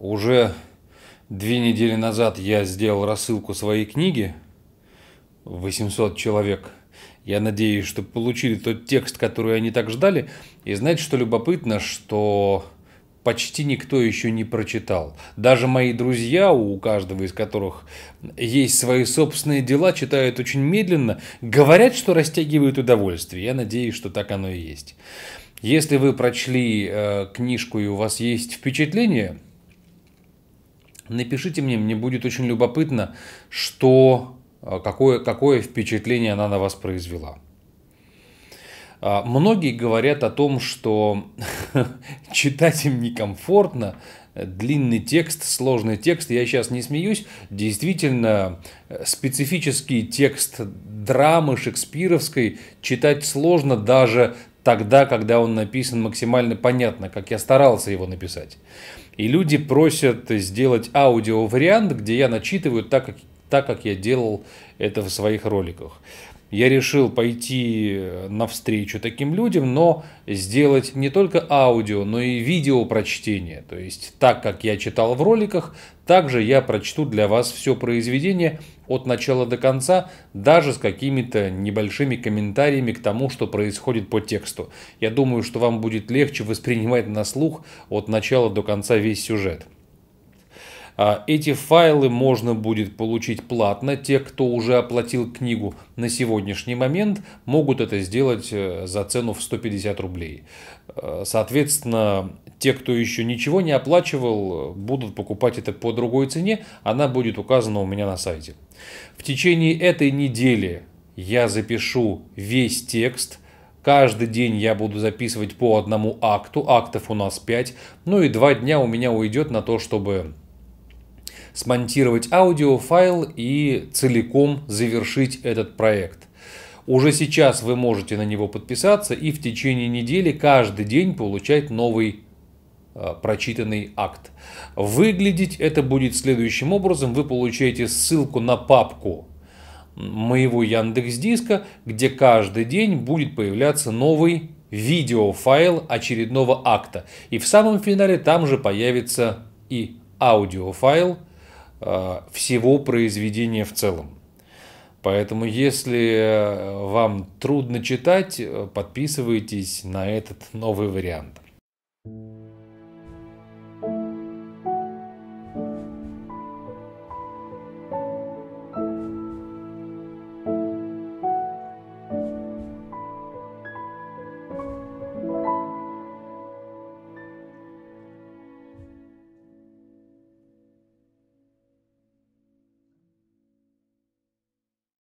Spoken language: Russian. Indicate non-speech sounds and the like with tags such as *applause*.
Уже две недели назад я сделал рассылку своей книги. 800 человек. Я надеюсь, что получили тот текст, который они так ждали. И знаете, что любопытно, что почти никто еще не прочитал. Даже мои друзья, у каждого из которых есть свои собственные дела, читают очень медленно, говорят, что растягивают удовольствие. Я надеюсь, что так оно и есть. Если вы прочли э, книжку и у вас есть впечатление, Напишите мне, мне будет очень любопытно, что, э, какое, какое впечатление она на вас произвела. А, многие говорят о том, что *laughs* читать им некомфортно, длинный текст, сложный текст, я сейчас не смеюсь, действительно э, специфический текст драмы шекспировской читать сложно даже тогда, когда он написан максимально понятно, как я старался его написать. И люди просят сделать аудио-вариант, где я начитываю так, как, так, как я делал это в своих роликах. Я решил пойти навстречу таким людям, но сделать не только аудио, но и видео прочтение. То есть так, как я читал в роликах, также я прочту для вас все произведение от начала до конца, даже с какими-то небольшими комментариями к тому, что происходит по тексту. Я думаю, что вам будет легче воспринимать на слух от начала до конца весь сюжет. А, эти файлы можно будет получить платно. Те, кто уже оплатил книгу на сегодняшний момент, могут это сделать э, за цену в 150 рублей. Э, соответственно, те, кто еще ничего не оплачивал, э, будут покупать это по другой цене. Она будет указана у меня на сайте. В течение этой недели я запишу весь текст – Каждый день я буду записывать по одному акту, актов у нас 5, ну и два дня у меня уйдет на то, чтобы смонтировать аудиофайл и целиком завершить этот проект. Уже сейчас вы можете на него подписаться и в течение недели каждый день получать новый э, прочитанный акт. Выглядеть это будет следующим образом. Вы получаете ссылку на папку моего Яндекс Диска, где каждый день будет появляться новый видеофайл очередного акта. И в самом финале там же появится и аудиофайл э, всего произведения в целом. Поэтому, если э, вам трудно читать, э, подписывайтесь на этот новый вариант.